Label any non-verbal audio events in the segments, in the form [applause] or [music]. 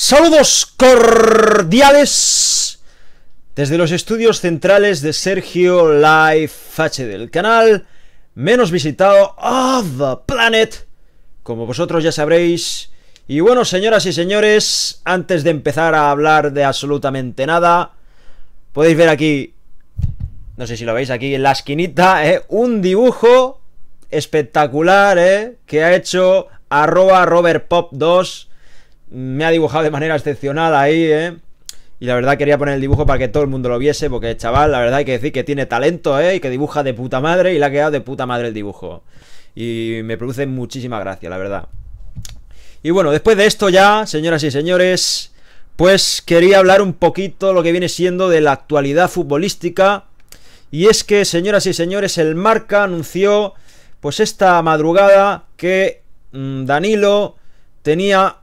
Saludos cordiales desde los estudios centrales de Sergio Live H del canal menos visitado of the planet, como vosotros ya sabréis. Y bueno, señoras y señores, antes de empezar a hablar de absolutamente nada, podéis ver aquí, no sé si lo veis aquí en la esquinita, eh, un dibujo espectacular eh, que ha hecho arroba robertpop2 me ha dibujado de manera excepcional ahí, ¿eh? Y la verdad quería poner el dibujo para que todo el mundo lo viese, porque chaval, la verdad hay que decir que tiene talento, ¿eh? Y que dibuja de puta madre y le ha quedado de puta madre el dibujo. Y me produce muchísima gracia, la verdad. Y bueno, después de esto ya, señoras y señores, pues quería hablar un poquito lo que viene siendo de la actualidad futbolística. Y es que, señoras y señores, el Marca anunció, pues esta madrugada, que mm, Danilo tenía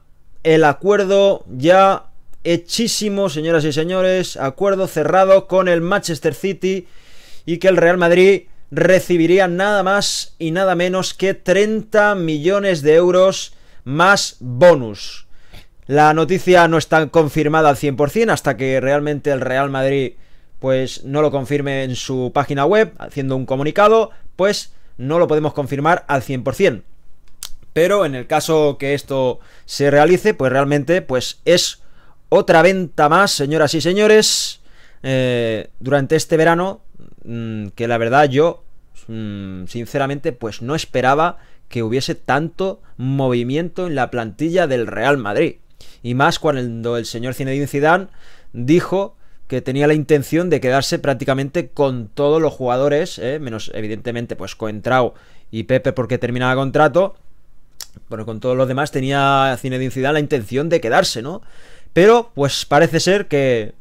el acuerdo ya hechísimo, señoras y señores, acuerdo cerrado con el Manchester City y que el Real Madrid recibiría nada más y nada menos que 30 millones de euros más bonus. La noticia no está confirmada al 100% hasta que realmente el Real Madrid pues no lo confirme en su página web haciendo un comunicado, pues no lo podemos confirmar al 100% pero en el caso que esto se realice, pues realmente pues es otra venta más, señoras y señores, eh, durante este verano, mm, que la verdad yo, mm, sinceramente, pues no esperaba que hubiese tanto movimiento en la plantilla del Real Madrid. Y más cuando el señor Zinedine Zidane dijo que tenía la intención de quedarse prácticamente con todos los jugadores, eh, menos evidentemente pues Coentrao y Pepe porque terminaba contrato, bueno, con todos los demás tenía Zinedine Zidane la intención de quedarse, ¿no? Pero, pues parece ser que,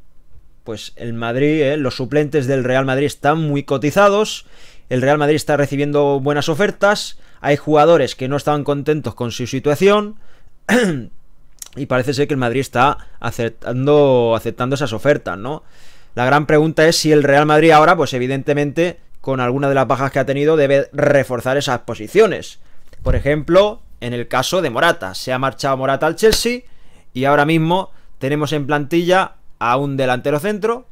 pues el Madrid, ¿eh? los suplentes del Real Madrid están muy cotizados, el Real Madrid está recibiendo buenas ofertas, hay jugadores que no estaban contentos con su situación, [clears throat] y parece ser que el Madrid está aceptando, aceptando esas ofertas, ¿no? La gran pregunta es si el Real Madrid ahora, pues evidentemente, con alguna de las bajas que ha tenido, debe reforzar esas posiciones. Por ejemplo, en el caso de Morata. Se ha marchado Morata al Chelsea y ahora mismo tenemos en plantilla a un delantero centro,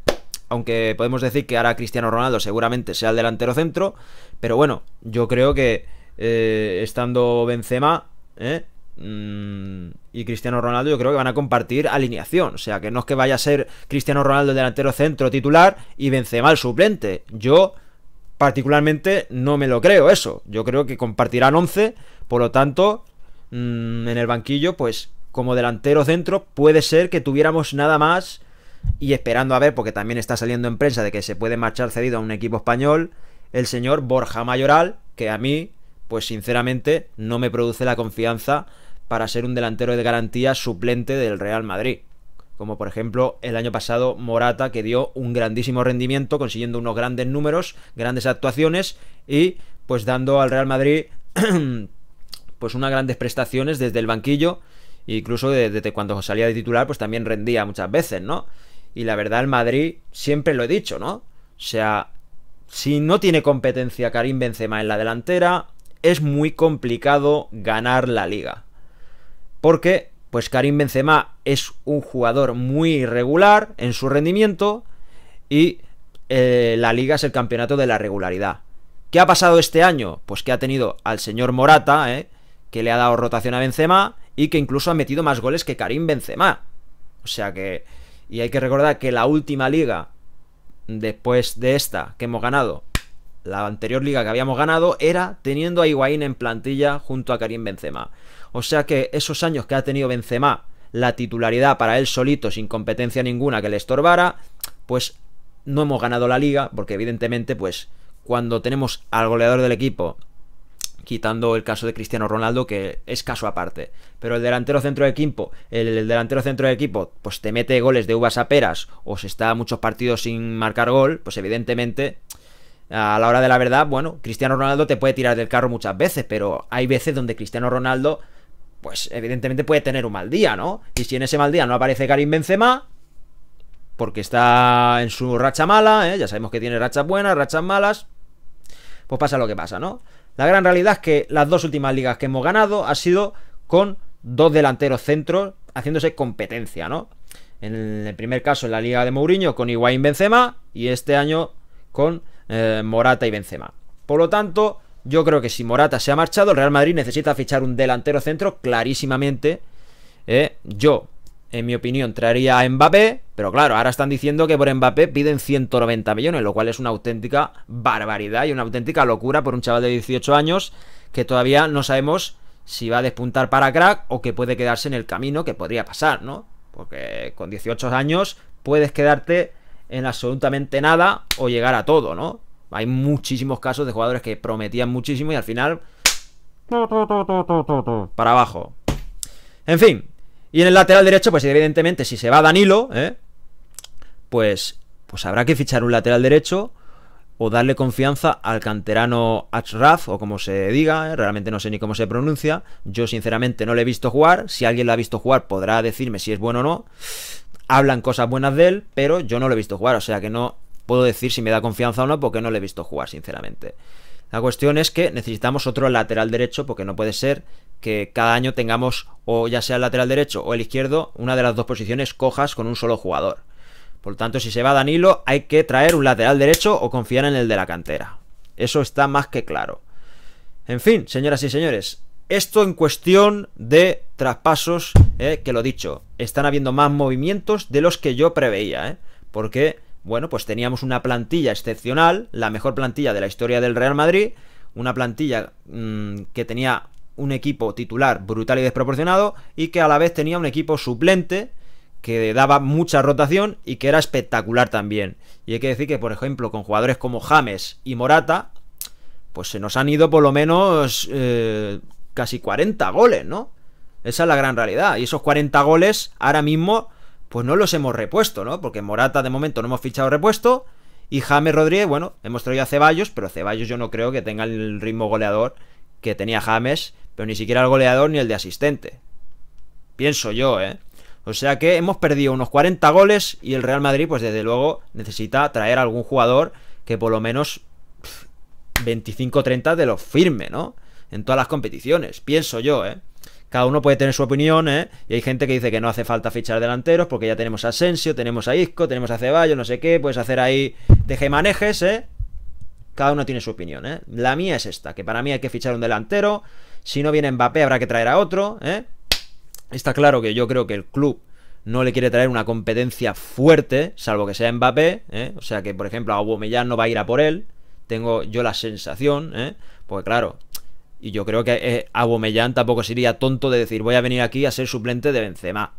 aunque podemos decir que ahora Cristiano Ronaldo seguramente sea el delantero centro, pero bueno, yo creo que eh, estando Benzema eh, mm, y Cristiano Ronaldo, yo creo que van a compartir alineación, o sea, que no es que vaya a ser Cristiano Ronaldo el delantero centro titular y Benzema el suplente, yo particularmente no me lo creo eso. Yo creo que compartirán 11, por lo tanto, mm, en el banquillo, pues como delantero centro puede ser que tuviéramos nada más y esperando a ver, porque también está saliendo en prensa de que se puede marchar cedido a un equipo español, el señor Borja Mayoral, que a mí, pues sinceramente, no me produce la confianza para ser un delantero de garantía suplente del Real Madrid como por ejemplo el año pasado Morata, que dio un grandísimo rendimiento, consiguiendo unos grandes números, grandes actuaciones y pues dando al Real Madrid [clears throat] pues unas grandes prestaciones desde el banquillo, incluso desde cuando salía de titular pues también rendía muchas veces, ¿no? Y la verdad el Madrid, siempre lo he dicho, ¿no? O sea, si no tiene competencia Karim Benzema en la delantera, es muy complicado ganar la liga. Porque pues Karim Benzema es un jugador muy irregular en su rendimiento y eh, la liga es el campeonato de la regularidad. ¿Qué ha pasado este año? Pues que ha tenido al señor Morata, eh, que le ha dado rotación a Benzema y que incluso ha metido más goles que Karim Benzema. O sea que... Y hay que recordar que la última liga, después de esta que hemos ganado, la anterior liga que habíamos ganado era teniendo a Higuaín en plantilla junto a Karim Benzema. O sea que esos años que ha tenido Benzema la titularidad para él solito sin competencia ninguna que le estorbara, pues no hemos ganado la liga porque evidentemente pues cuando tenemos al goleador del equipo quitando el caso de Cristiano Ronaldo, que es caso aparte. Pero el delantero centro del equipo, el, delantero centro del equipo, pues te mete goles de uvas a peras o se está muchos partidos sin marcar gol, pues evidentemente a la hora de la verdad, bueno, Cristiano Ronaldo te puede tirar del carro muchas veces, pero hay veces donde Cristiano Ronaldo, pues evidentemente puede tener un mal día, ¿no? Y si en ese mal día no aparece Karim Benzema, porque está en su racha mala, ¿eh? ya sabemos que tiene rachas buenas, rachas malas, pues pasa lo que pasa, ¿no? La gran realidad es que las dos últimas ligas que hemos ganado ha sido con dos delanteros centros haciéndose competencia, ¿no? En el primer caso en la liga de Mourinho con Higuaín Benzema y este año con eh, Morata y Benzema. Por lo tanto, yo creo que si Morata se ha marchado, el Real Madrid necesita fichar un delantero centro clarísimamente. Eh, yo, en mi opinión, traería a Mbappé, pero claro, ahora están diciendo que por Mbappé piden 190 millones, lo cual es una auténtica barbaridad y una auténtica locura por un chaval de 18 años que todavía no sabemos si va a despuntar para crack o que puede quedarse en el camino, que podría pasar, ¿no? Porque con 18 años puedes quedarte en absolutamente nada o llegar a todo, ¿no? Hay muchísimos casos de jugadores que prometían muchísimo y al final... Para abajo. En fin. Y en el lateral derecho, pues evidentemente, si se va Danilo, ¿eh? pues, pues habrá que fichar un lateral derecho o darle confianza al canterano Achraf, o como se diga, ¿eh? realmente no sé ni cómo se pronuncia. Yo sinceramente no le he visto jugar. Si alguien la ha visto jugar podrá decirme si es bueno o no hablan cosas buenas de él, pero yo no lo he visto jugar, o sea que no puedo decir si me da confianza o no porque no lo he visto jugar, sinceramente. La cuestión es que necesitamos otro lateral derecho porque no puede ser que cada año tengamos o ya sea el lateral derecho o el izquierdo, una de las dos posiciones cojas con un solo jugador. Por lo tanto, si se va Danilo, hay que traer un lateral derecho o confiar en el de la cantera. Eso está más que claro. En fin, señoras y señores, esto en cuestión de traspasos, eh, que lo dicho, están habiendo más movimientos de los que yo preveía, ¿eh? Porque, bueno, pues teníamos una plantilla excepcional, la mejor plantilla de la historia del Real Madrid, una plantilla mm, que tenía un equipo titular brutal y desproporcionado y que a la vez tenía un equipo suplente que daba mucha rotación y que era espectacular también. Y hay que decir que, por ejemplo, con jugadores como James y Morata, pues se nos han ido por lo menos eh, casi 40 goles, ¿no? Esa es la gran realidad. Y esos 40 goles ahora mismo, pues no los hemos repuesto, ¿no? Porque Morata de momento no hemos fichado repuesto. Y James Rodríguez, bueno, hemos traído a Ceballos, pero Ceballos yo no creo que tenga el ritmo goleador que tenía James, pero ni siquiera el goleador ni el de asistente. Pienso yo, ¿eh? O sea que hemos perdido unos 40 goles y el Real Madrid, pues desde luego, necesita traer algún jugador que por lo menos 25-30 de los firme, ¿no? En todas las competiciones, pienso yo, ¿eh? Cada uno puede tener su opinión, ¿eh? Y hay gente que dice que no hace falta fichar delanteros porque ya tenemos a Asensio, tenemos a Isco, tenemos a Ceballos, no sé qué, puedes hacer ahí deje manejes, ¿eh? Cada uno tiene su opinión, ¿eh? La mía es esta, que para mí hay que fichar un delantero. Si no viene Mbappé habrá que traer a otro, ¿eh? Está claro que yo creo que el club no le quiere traer una competencia fuerte, salvo que sea Mbappé, ¿eh? O sea que, por ejemplo, a Aubameyang no va a ir a por él. Tengo yo la sensación, ¿eh? Porque claro, y yo creo que eh, Abomellán tampoco sería tonto de decir voy a venir aquí a ser suplente de Benzema.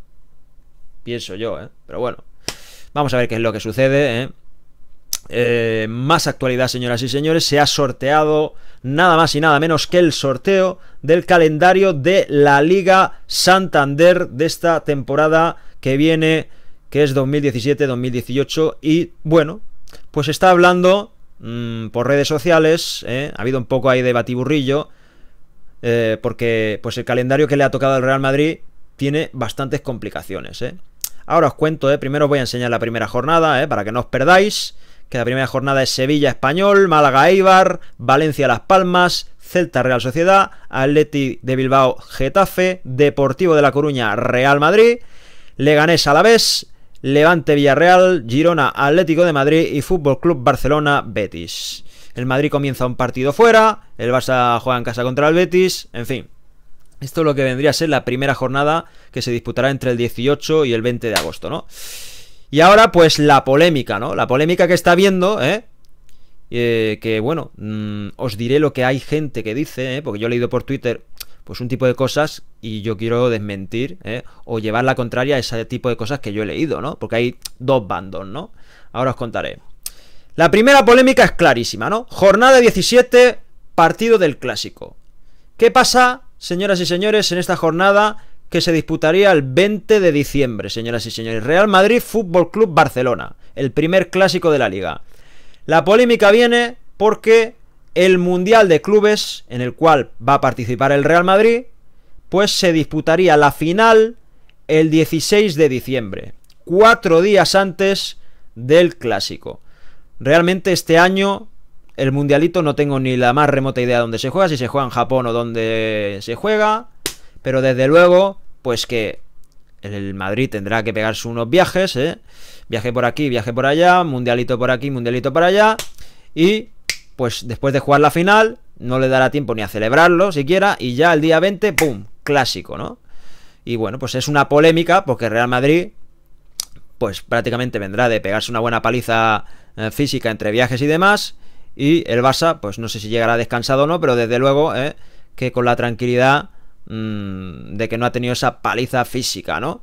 Pienso yo, ¿eh? Pero bueno. Vamos a ver qué es lo que sucede, ¿eh? ¿eh? más actualidad, señoras y señores, se ha sorteado nada más y nada menos que el sorteo del calendario de la Liga Santander de esta temporada que viene, que es 2017-2018. Y bueno, pues está hablando mm, por redes sociales, eh, ha habido un poco ahí de batiburrillo eh, porque pues el calendario que le ha tocado al Real Madrid tiene bastantes complicaciones. ¿eh? Ahora os cuento, ¿eh? primero os voy a enseñar la primera jornada, para que no os perdáis, que la primera jornada es Sevilla Español, Málaga Eibar, Valencia Las Palmas, Celta Real Sociedad, Atleti de Bilbao Getafe, Deportivo de La Coruña Real Madrid, Leganés Alavés, Levante Villarreal, Girona Atlético de Madrid y Fútbol Club Barcelona Betis. El Madrid comienza un partido fuera, el Barça juega en casa contra el Betis, en fin. Esto es lo que vendría a ser la primera jornada que se disputará entre el 18 y el 20 de agosto, ¿no? Y ahora, pues la polémica, ¿no? La polémica que está viendo, ¿eh? ¿eh? que bueno, mm, os diré lo que hay gente que dice, ¿eh? porque yo he leído por Twitter pues un tipo de cosas y yo quiero desmentir ¿eh? o llevar la contraria a ese tipo de cosas que yo he leído, ¿no? Porque hay dos bandos, ¿no? Ahora os contaré. La primera polémica es clarísima, ¿no? Jornada 17, partido del clásico. ¿Qué pasa, señoras y señores, en esta jornada que se disputaría el 20 de diciembre, señoras y señores? Real Madrid Fútbol Club Barcelona, el primer clásico de la liga. La polémica viene porque el Mundial de Clubes, en el cual va a participar el Real Madrid, pues se disputaría la final el 16 de diciembre, cuatro días antes del clásico. Realmente este año el mundialito no tengo ni la más remota idea de dónde se juega, si se juega en Japón o dónde se juega, pero desde luego, pues que el Madrid tendrá que pegarse unos viajes, ¿eh? Viaje por aquí, viaje por allá, mundialito por aquí, mundialito por allá, y pues después de jugar la final, no le dará tiempo ni a celebrarlo siquiera, y ya el día 20, ¡pum! Clásico, ¿no? Y bueno, pues es una polémica, porque Real Madrid, pues prácticamente vendrá de pegarse una buena paliza eh, física entre viajes y demás. Y el Barça, pues no sé si llegará descansado o no, pero desde luego eh, que con la tranquilidad mm, de que no ha tenido esa paliza física, ¿no?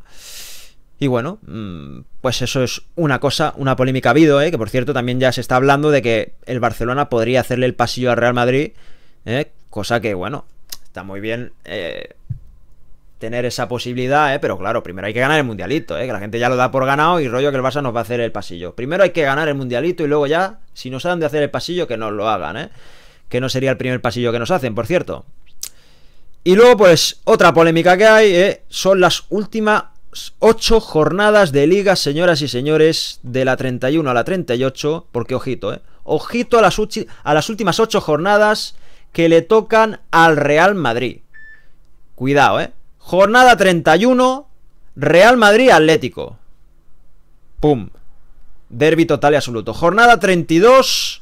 Y bueno, mm, pues eso es una cosa, una polémica ha habido, ¿eh? que por cierto también ya se está hablando de que el Barcelona podría hacerle el pasillo al Real Madrid, eh, cosa que bueno, está muy bien eh, tener esa posibilidad, ¿eh? pero claro, primero hay que ganar el mundialito, ¿eh? que la gente ya lo da por ganado y rollo que el Barça nos va a hacer el pasillo. Primero hay que ganar el mundialito y luego ya, si nos saben de hacer el pasillo, que nos lo hagan, ¿eh? que no sería el primer pasillo que nos hacen, por cierto. Y luego, pues, otra polémica que hay ¿eh? son las últimas ocho jornadas de liga, señoras y señores, de la 31 a la 38, porque ojito, ¿eh? ojito a las, a las últimas ocho jornadas que le tocan al Real Madrid. Cuidado, ¿eh? Jornada 31, Real Madrid Atlético. Pum. Derby total y absoluto. Jornada 32,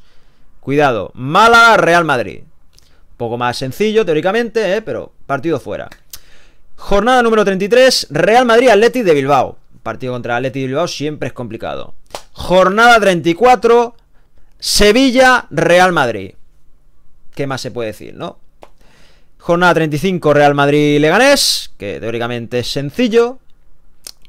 cuidado, Málaga Real Madrid. Poco más sencillo teóricamente, ¿eh? pero partido fuera. Jornada número 33, Real Madrid atlético de Bilbao. Partido contra Atlético de Bilbao siempre es complicado. Jornada 34, Sevilla Real Madrid. ¿Qué más se puede decir, no? Jornada 35, Real Madrid-Leganés, que teóricamente es sencillo.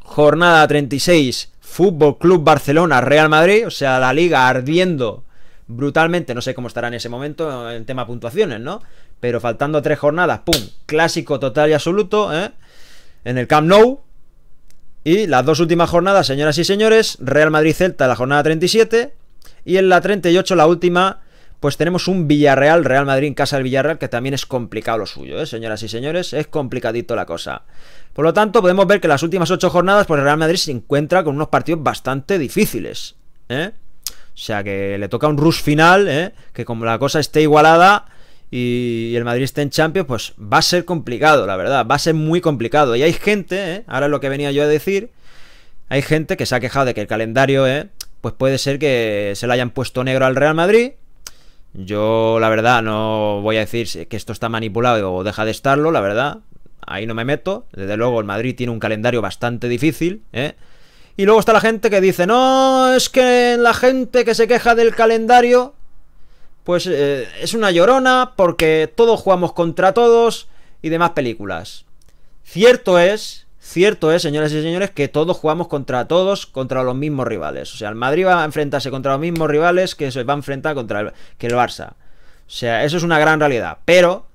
Jornada 36, Fútbol Club Barcelona, Real Madrid, o sea, la liga ardiendo brutalmente, no sé cómo estará en ese momento en tema puntuaciones, ¿no? Pero faltando tres jornadas, ¡pum! Clásico total y absoluto, ¿eh? En el Camp Nou. Y las dos últimas jornadas, señoras y señores, Real Madrid-Celta, la jornada 37, y en la 38, la última, pues tenemos un Villarreal, Real Madrid en casa del Villarreal, que también es complicado lo suyo, ¿eh, señoras y señores, es complicadito la cosa. Por lo tanto, podemos ver que las últimas ocho jornadas, pues el Real Madrid se encuentra con unos partidos bastante difíciles, ¿eh? O sea que le toca un rush final, ¿eh? que como la cosa esté igualada y el Madrid esté en Champions, pues va a ser complicado, la verdad, va a ser muy complicado. Y hay gente, ¿eh? ahora es lo que venía yo a decir, hay gente que se ha quejado de que el calendario, ¿eh? pues puede ser que se le hayan puesto negro al Real Madrid yo, la verdad, no voy a decir que esto está manipulado o deja de estarlo, la verdad. Ahí no me meto. Desde luego, el Madrid tiene un calendario bastante difícil, ¿eh? Y luego está la gente que dice, no, es que la gente que se queja del calendario, pues eh, es una llorona porque todos jugamos contra todos y demás películas. Cierto es Cierto es, señoras y señores, que todos jugamos contra todos, contra los mismos rivales. O sea, el Madrid va a enfrentarse contra los mismos rivales que se va a enfrentar contra el, que el Barça. O sea, eso es una gran realidad. Pero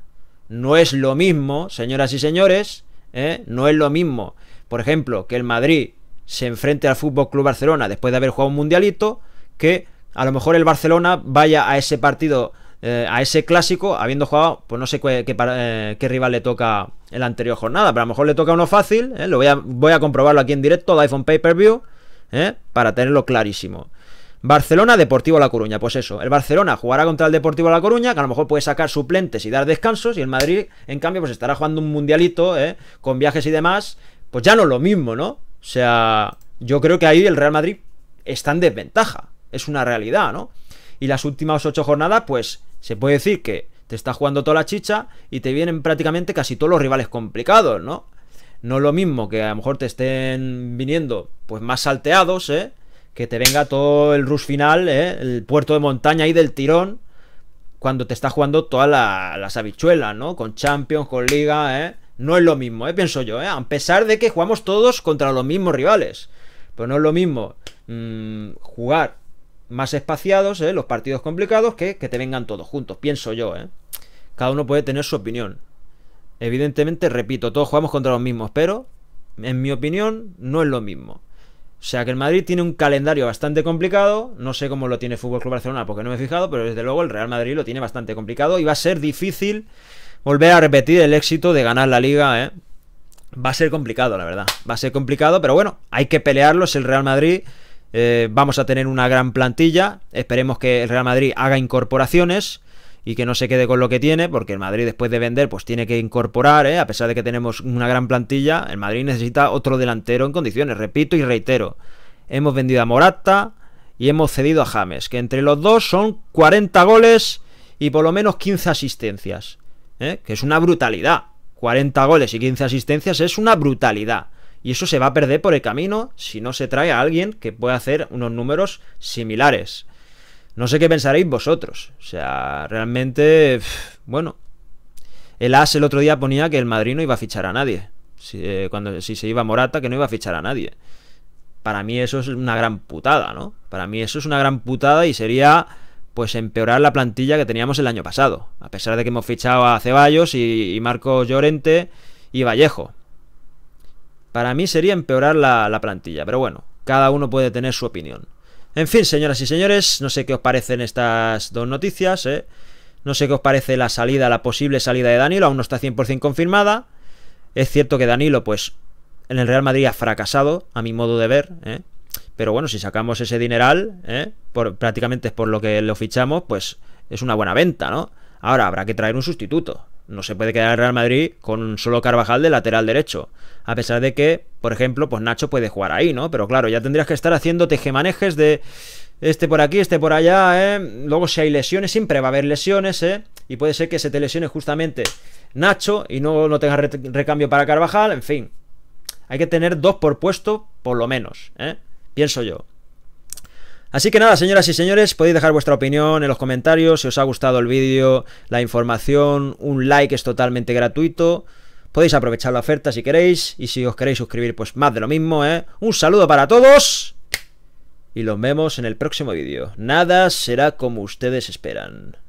no es lo mismo, señoras y señores, ¿eh? no es lo mismo, por ejemplo, que el Madrid se enfrente al Fútbol Club Barcelona después de haber jugado un mundialito, que a lo mejor el Barcelona vaya a ese partido eh, a ese clásico, habiendo jugado, pues no sé eh, qué, rival le toca en la anterior jornada, pero a lo mejor le toca uno fácil, eh, lo voy a, comprobarlo aquí en directo de iPhone Pay Per View, para tenerlo clarísimo. Barcelona, Deportivo La Coruña, pues eso, el Barcelona jugará contra el Deportivo La Coruña, que a lo mejor puede sacar suplentes y dar descansos, y el Madrid, en cambio, pues estará jugando un mundialito, con viajes y demás, pues ya no es lo mismo, ¿no? O sea, yo creo que ahí el Real Madrid está en desventaja, es una realidad, ¿no? Y las últimas ocho jornadas, pues se puede decir que te está jugando toda la chicha y te vienen prácticamente casi todos los rivales complicados, ¿no? No es lo mismo que a lo mejor te estén viniendo pues más salteados, ¿eh? Que te venga todo el rush final, ¿eh? El puerto de montaña ahí del tirón, cuando te está jugando toda la, las habichuelas, ¿no? Con Champions, con Liga, ¿eh? No es lo mismo, ¿eh? Pienso yo, ¿eh? A pesar de que jugamos todos contra los mismos rivales. Pero no es lo mismo mm, jugar más espaciados, ¿eh? los partidos complicados, que, que te vengan todos juntos, pienso yo. ¿eh? Cada uno puede tener su opinión. Evidentemente, repito, todos jugamos contra los mismos, pero en mi opinión no es lo mismo. O sea que el Madrid tiene un calendario bastante complicado. No sé cómo lo tiene Fútbol Club Barcelona porque no me he fijado, pero desde luego el Real Madrid lo tiene bastante complicado y va a ser difícil volver a repetir el éxito de ganar la liga. ¿eh? Va a ser complicado, la verdad. Va a ser complicado, pero bueno, hay que pelearlo. Es el Real Madrid. Eh, vamos a tener una gran plantilla. Esperemos que el Real Madrid haga incorporaciones y que no se quede con lo que tiene, porque el Madrid después de vender pues tiene que incorporar, eh, a pesar de que tenemos una gran plantilla, el Madrid necesita otro delantero en condiciones, repito y reitero. Hemos vendido a Morata y hemos cedido a James, que entre los dos son 40 goles y por lo menos 15 asistencias, eh, que es una brutalidad. 40 goles y 15 asistencias es una brutalidad. Y eso se va a perder por el camino si no se trae a alguien que pueda hacer unos números similares. No sé qué pensaréis vosotros. O sea, realmente, bueno. El AS el otro día ponía que el Madrid no iba a fichar a nadie. Si, eh, cuando, si se iba a Morata, que no iba a fichar a nadie. Para mí eso es una gran putada, ¿no? Para mí eso es una gran putada y sería pues empeorar la plantilla que teníamos el año pasado. A pesar de que hemos fichado a Ceballos y Marcos Llorente y Vallejo para mí sería empeorar la, la plantilla. Pero bueno, cada uno puede tener su opinión. En fin, señoras y señores, no sé qué os parecen estas dos noticias. ¿eh? No sé qué os parece la salida, la posible salida de Danilo. Aún no está 100% confirmada. Es cierto que Danilo, pues, en el Real Madrid ha fracasado, a mi modo de ver. ¿eh? Pero bueno, si sacamos ese dineral, ¿eh? por, prácticamente es por lo que lo fichamos, pues es una buena venta, ¿no? Ahora habrá que traer un sustituto no se puede quedar el Real Madrid con solo Carvajal de lateral derecho. A pesar de que, por ejemplo, pues Nacho puede jugar ahí, ¿no? Pero claro, ya tendrías que estar haciendo tejemanejes de este por aquí, este por allá, ¿eh? Luego si hay lesiones, siempre va a haber lesiones, ¿eh? Y puede ser que se te lesione justamente Nacho y no, no tengas recambio para Carvajal, en fin. Hay que tener dos por puesto, por lo menos, ¿eh? Pienso yo. Así que nada, señoras y señores, podéis dejar vuestra opinión en los comentarios, si os ha gustado el vídeo, la información, un like es totalmente gratuito. Podéis aprovechar la oferta si queréis y si os queréis suscribir pues más de lo mismo, ¿eh? Un saludo para todos y los vemos en el próximo vídeo. Nada será como ustedes esperan.